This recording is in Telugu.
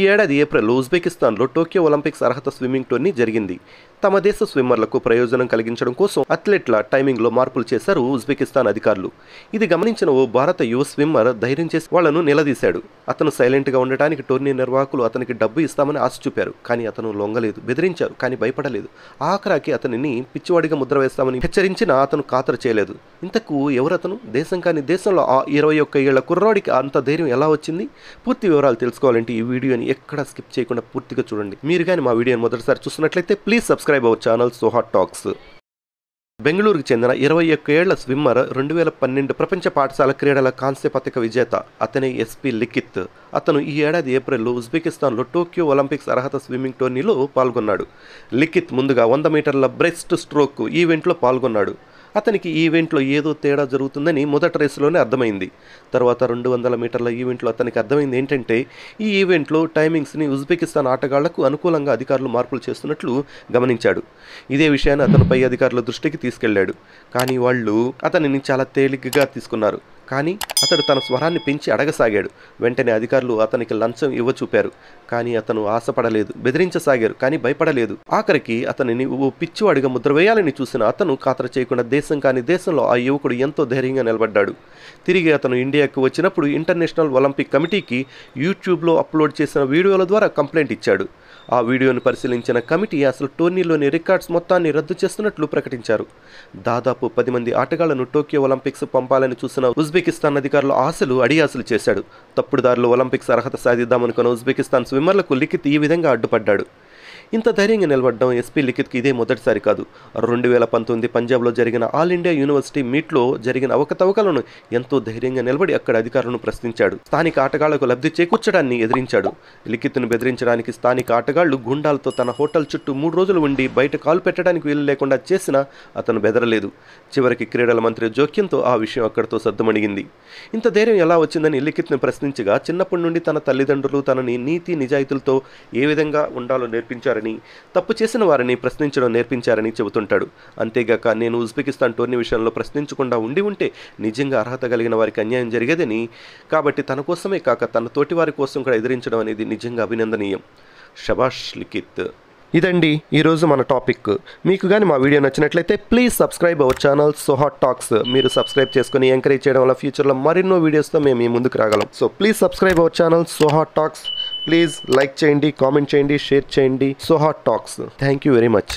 ఈ ఏడాది ఏప్రిల్ ఉజ్బెకిస్తాన్లో టోక్యో ఒలింపిక్స్ అర్హత స్విమ్మింగ్ టోర్నీ జరిగింది తమ దేశ స్విమ్మర్లకు ప్రయోజనం కలిగించడం కోసం అథ్లెట్ల టైమింగ్లో మార్పులు చేశారు ఉజ్బెకిస్తాన్ అధికారులు ఇది గమనించిన ఓ భారత యువ స్విమ్మర్ ధైర్యం చేసి వాళ్లను నిలదీశాడు అతను సైలెంట్గా ఉండటానికి టోర్నీ నిర్వాహకులు అతనికి డబ్బు ఇస్తామని ఆశ చూపారు కానీ అతను లొంగలేదు బెదిరించారు కానీ భయపడలేదు ఆఖరాకి అతనిని పిచ్చివాడిగా ముద్ర వేస్తామని హెచ్చరించినా అతను ఖాతరు చేయలేదు ఇంతకు ఎవరతను దేశం కాని దేశంలో ఆ ఇరవై ఒక్క ఏళ్ల కుర్రాడికి అంత ధైర్యం ఎలా వచ్చింది పూర్తి వివరాలు తెలుసుకోవాలంటే ఈ వీడియోని కానీ ఎక్కడ స్కిప్ చేయకుండా పూర్తిగా చూడండి మీరు కానీ మా వీడియోని మొదటిసారి చూస్తున్నట్లయితే please subscribe our channel Soha talks బెంగళూరుకు చెందిన ఇరవై ఒక్క ఏళ్ల స్విమ్మర్ రెండు వేల పన్నెండు ప్రపంచ పాఠశాల క్రీడల కాంస్య పథక విజేత అతనే ఎస్పీ లిఖిత్ అతను ఈ ఏడాది ఏప్రిల్లో ఉజ్బెకిస్తాన్లో టోక్యో ఒలింపిక్స్ అర్హత స్విమ్మింగ్ టోర్నీలో పాల్గొన్నాడు లిఖిత్ ముందుగా వంద మీటర్ల బ్రెస్ట్ స్ట్రోక్ ఈవెంట్లో పాల్గొన్నాడు అతనికి ఈవెంట్లో ఏదో తేడా జరుగుతుందని మొదటి రేసులోనే అర్థమైంది తర్వాత రెండు వందల మీటర్ల ఈవెంట్లో అతనికి అర్థమైంది ఏంటంటే ఈ ఈవెంట్లో టైమింగ్స్ని ఉజ్బెకిస్తాన్ ఆటగాళ్లకు అనుకూలంగా అధికారులు మార్పులు చేస్తున్నట్లు గమనించాడు ఇదే విషయాన్ని అతనిపై పై అధికారుల దృష్టికి తీసుకెళ్లాడు కానీ వాళ్ళు అతనిని చాలా తేలిగ్గా తీసుకున్నారు కానీ అతడు తన స్వరాన్ని పెంచి అడగసాగాడు వెంటనే అధికారులు అతనికి లంచం ఇవ్వచూపారు కానీ అతను ఆశపడలేదు బెదిరించసాగారు కానీ భయపడలేదు ఆఖరికి అతనిని ఓ పిచ్చివాడిగా వేయాలని చూసిన అతను ఖాతర చేయకుండా దేశం కాని దేశంలో ఆ యువకుడు ఎంతో ధైర్యంగా నిలబడ్డాడు తిరిగి అతను ఇండియాకు వచ్చినప్పుడు ఇంటర్నేషనల్ ఒలింపిక్ కమిటీకి యూట్యూబ్లో అప్లోడ్ చేసిన వీడియోల ద్వారా కంప్లైంట్ ఇచ్చాడు ఆ వీడియోను పరిశీలించిన కమిటీ అసలు టోర్నీలోని రికార్డ్స్ మొత్తాన్ని రద్దు చేస్తున్నట్లు ప్రకటించారు దాదాపు పది మంది ఆటగాళ్లను టోక్యో ఒలింపిక్స్ పంపాలని చూసిన ఉజ్బెకిస్తాన్ అధికారులు ఆశలు అడియాసులు చేశాడు తప్పుడుదారులు ఒలింపిక్స్ అర్హత సాధిద్దామనుకున్న ఉజ్బెకిస్తాన్ స్విమ్మర్లకు లిఖిత్ ఈ విధంగా అడ్డుపడ్డాడు ఇంత ధైర్యంగా నిలబడడం ఎస్పీ లిఖిత్కి ఇదే మొదటిసారి కాదు రెండు వేల పంతొమ్మిది పంజాబ్లో జరిగిన ఆల్ ఇండియా యూనివర్సిటీ మీట్లో జరిగిన అవకతవకలను ఎంతో ధైర్యంగా నిలబడి అక్కడ అధికారులను ప్రశ్నించాడు స్థానిక ఆటగాళ్లకు లబ్ధి చేకూర్చడాన్ని ఎదిరించాడు లిఖిత్ను బెదిరించడానికి స్థానిక ఆటగాళ్లు గుండాలతో తన హోటల్ చుట్టూ మూడు రోజులు ఉండి బయట కాలు పెట్టడానికి వీలు లేకుండా చేసినా అతను బెదరలేదు చివరికి క్రీడల మంత్రి జోక్యంతో ఆ విషయం అక్కడితో సద్దుమణిగింది ఇంత ధైర్యం ఎలా వచ్చిందని లిఖిత్ను ప్రశ్నించగా చిన్నప్పటి నుండి తన తల్లిదండ్రులు తనని నీతి నిజాయితీలతో ఏ విధంగా ఉండాలో నేర్పించారు చేశారని తప్పు చేసిన వారిని ప్రశ్నించడం నేర్పించారని చెబుతుంటాడు అంతేగాక నేను ఉజ్బెకిస్తాన్ టోర్నీ విషయంలో ప్రశ్నించకుండా ఉండి ఉంటే నిజంగా అర్హత కలిగిన వారికి అన్యాయం జరిగేదని కాబట్టి తన కోసమే కాక తన తోటి వారి కోసం కూడా ఎదిరించడం అనేది నిజంగా అభినందనీయం షబాష్ లిఖిత్ ఇదండి ఈరోజు మన టాపిక్ మీకు కానీ మా వీడియో నచ్చినట్లయితే please subscribe our channel Soha talks మీరు సబ్స్క్రైబ్ చేసుకుని ఎంకరేజ్ చేయడం వల్ల ఫ్యూచర్లో మరెన్నో వీడియోస్తో మేము ముందుకు రాగలం so please subscribe our channel Soha talks please like చేయండి కామెంట్ చేయండి షేర్ చేయండి Soha talks thank you very much